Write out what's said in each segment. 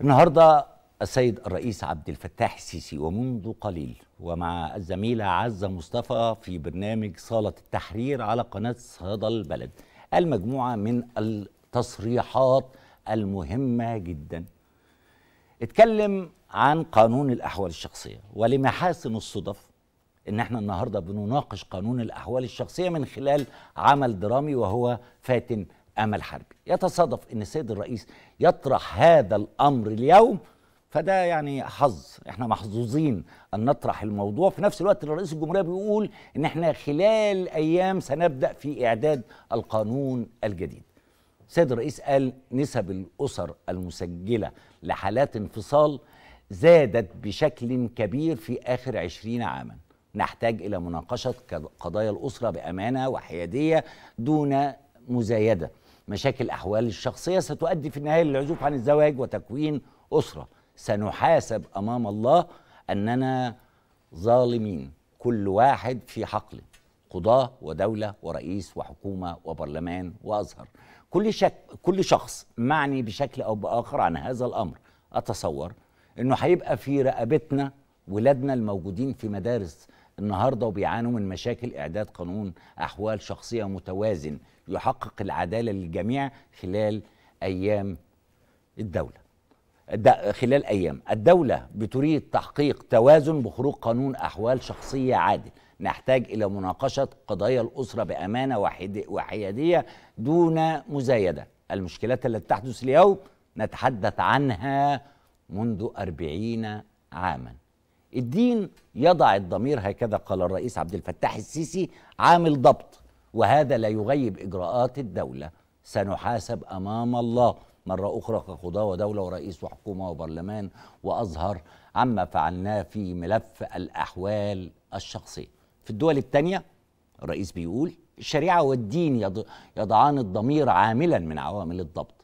النهارده السيد الرئيس عبد الفتاح السيسي ومنذ قليل ومع الزميلة عزة مصطفى في برنامج صالة التحرير على قناة صدى البلد المجموعة من التصريحات المهمة جدا اتكلم عن قانون الأحوال الشخصية ولمحاسن الصدف ان احنا النهاردة بنناقش قانون الأحوال الشخصية من خلال عمل درامي وهو فاتن امل حربي يتصادف ان السيد الرئيس يطرح هذا الامر اليوم فده يعني حظ احنا محظوظين ان نطرح الموضوع في نفس الوقت رئيس الجمهوريه بيقول ان احنا خلال ايام سنبدا في اعداد القانون الجديد السيد الرئيس قال نسب الاسر المسجله لحالات انفصال زادت بشكل كبير في اخر عشرين عاما نحتاج الى مناقشه قضايا الاسره بامانه وحياديه دون مزايده مشاكل أحوال الشخصية ستؤدي في النهاية للعزوف عن الزواج وتكوين أسرة سنحاسب أمام الله أننا ظالمين كل واحد في حقله قضاة ودولة ورئيس وحكومة وبرلمان وأزهر كل, شك كل شخص معني بشكل أو بآخر عن هذا الأمر أتصور أنه هيبقى في رقبتنا ولادنا الموجودين في مدارس النهارده وبيعانوا من مشاكل اعداد قانون احوال شخصيه متوازن يحقق العداله للجميع خلال ايام الدوله خلال ايام الدوله بتريد تحقيق توازن بخروج قانون احوال شخصيه عادل نحتاج الى مناقشه قضايا الاسره بامانه وحياديه دون مزايده المشكلات التي تحدث اليوم نتحدث عنها منذ أربعين عاماً الدين يضع الضمير هكذا قال الرئيس عبد الفتاح السيسي عامل ضبط وهذا لا يغيب اجراءات الدوله سنحاسب امام الله مره اخرى كقضاه ودوله ورئيس وحكومه وبرلمان واظهر عما فعلناه في ملف الاحوال الشخصيه في الدول الثانيه الرئيس بيقول الشريعه والدين يضعان الضمير عاملا من عوامل الضبط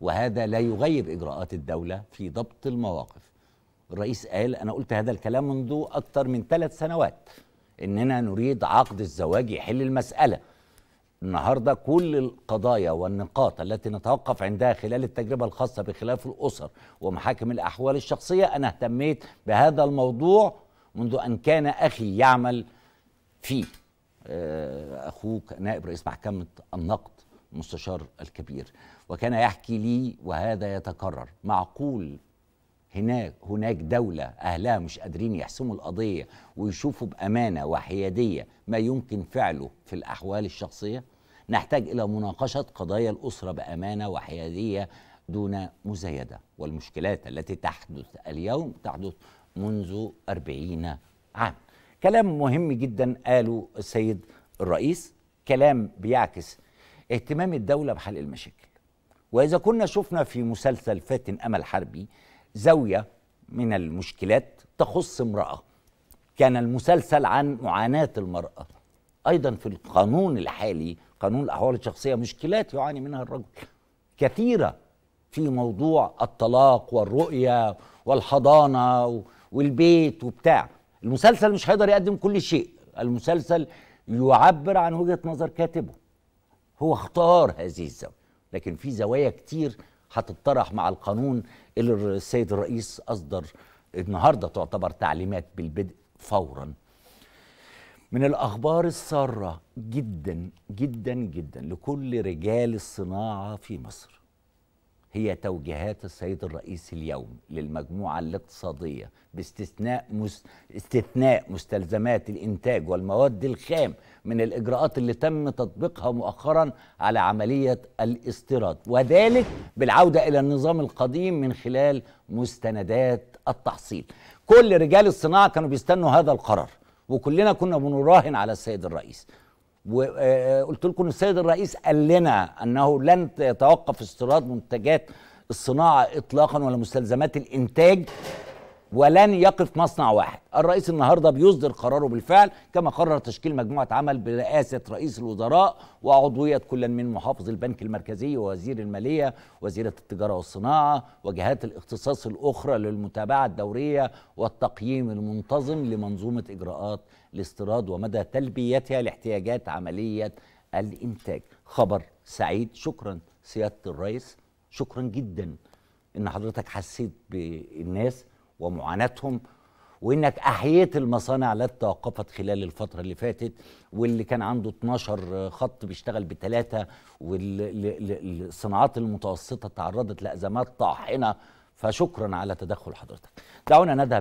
وهذا لا يغيب اجراءات الدوله في ضبط المواقف الرئيس قال أنا قلت هذا الكلام منذ أكثر من ثلاث سنوات إننا نريد عقد الزواج يحل المسألة النهاردة كل القضايا والنقاط التي نتوقف عندها خلال التجربة الخاصة بخلاف الأسر ومحاكم الأحوال الشخصية أنا اهتميت بهذا الموضوع منذ أن كان أخي يعمل فيه آه، أخوك نائب رئيس محكمة النقد المستشار الكبير وكان يحكي لي وهذا يتكرر معقول هناك هناك دولة أهلها مش قادرين يحسموا القضية ويشوفوا بأمانة وحيادية ما يمكن فعله في الأحوال الشخصية نحتاج إلى مناقشة قضايا الأسرة بأمانة وحيادية دون مزايدة والمشكلات التي تحدث اليوم تحدث منذ أربعين عام كلام مهم جدا قاله السيد الرئيس كلام بيعكس اهتمام الدولة بحل المشاكل وإذا كنا شفنا في مسلسل فاتن أمل حربي زاويه من المشكلات تخص امراه كان المسلسل عن معاناه المراه ايضا في القانون الحالي قانون الاحوال الشخصيه مشكلات يعاني منها الرجل كثيره في موضوع الطلاق والرؤيه والحضانه والبيت وبتاع المسلسل مش هيقدر يقدم كل شيء المسلسل يعبر عن وجهه نظر كاتبه هو اختار هذه الزاويه لكن في زوايا كتير هتطرح مع القانون اللي السيد الرئيس اصدر النهارده تعتبر تعليمات بالبدء فورا من الاخبار الساره جدا جدا جدا لكل رجال الصناعه في مصر هي توجيهات السيد الرئيس اليوم للمجموعة الاقتصادية باستثناء مست... استثناء مستلزمات الإنتاج والمواد الخام من الإجراءات اللي تم تطبيقها مؤخرا على عملية الاستيراد وذلك بالعودة إلى النظام القديم من خلال مستندات التحصيل كل رجال الصناعة كانوا بيستنوا هذا القرار وكلنا كنا بنراهن على السيد الرئيس وقلت لكم السيد الرئيس قال لنا انه لن يتوقف استيراد منتجات الصناعه اطلاقا ولا مستلزمات الانتاج ولن يقف مصنع واحد الرئيس النهارده بيصدر قراره بالفعل كما قرر تشكيل مجموعه عمل برئاسه رئيس الوزراء وعضويه كل من محافظ البنك المركزي ووزير الماليه وزيره التجاره والصناعه وجهات الاختصاص الاخرى للمتابعه الدوريه والتقييم المنتظم لمنظومه اجراءات الاستيراد ومدى تلبيتها لاحتياجات عمليه الانتاج خبر سعيد شكرا سياده الرئيس شكرا جدا ان حضرتك حسيت بالناس ومعاناتهم وانك احييت المصانع التي توقفت خلال الفتره اللي فاتت واللي كان عنده 12 خط بيشتغل بثلاثه والصناعات المتوسطه تعرضت لازمات طاحنه فشكرا على تدخل حضرتك. دعونا نذهب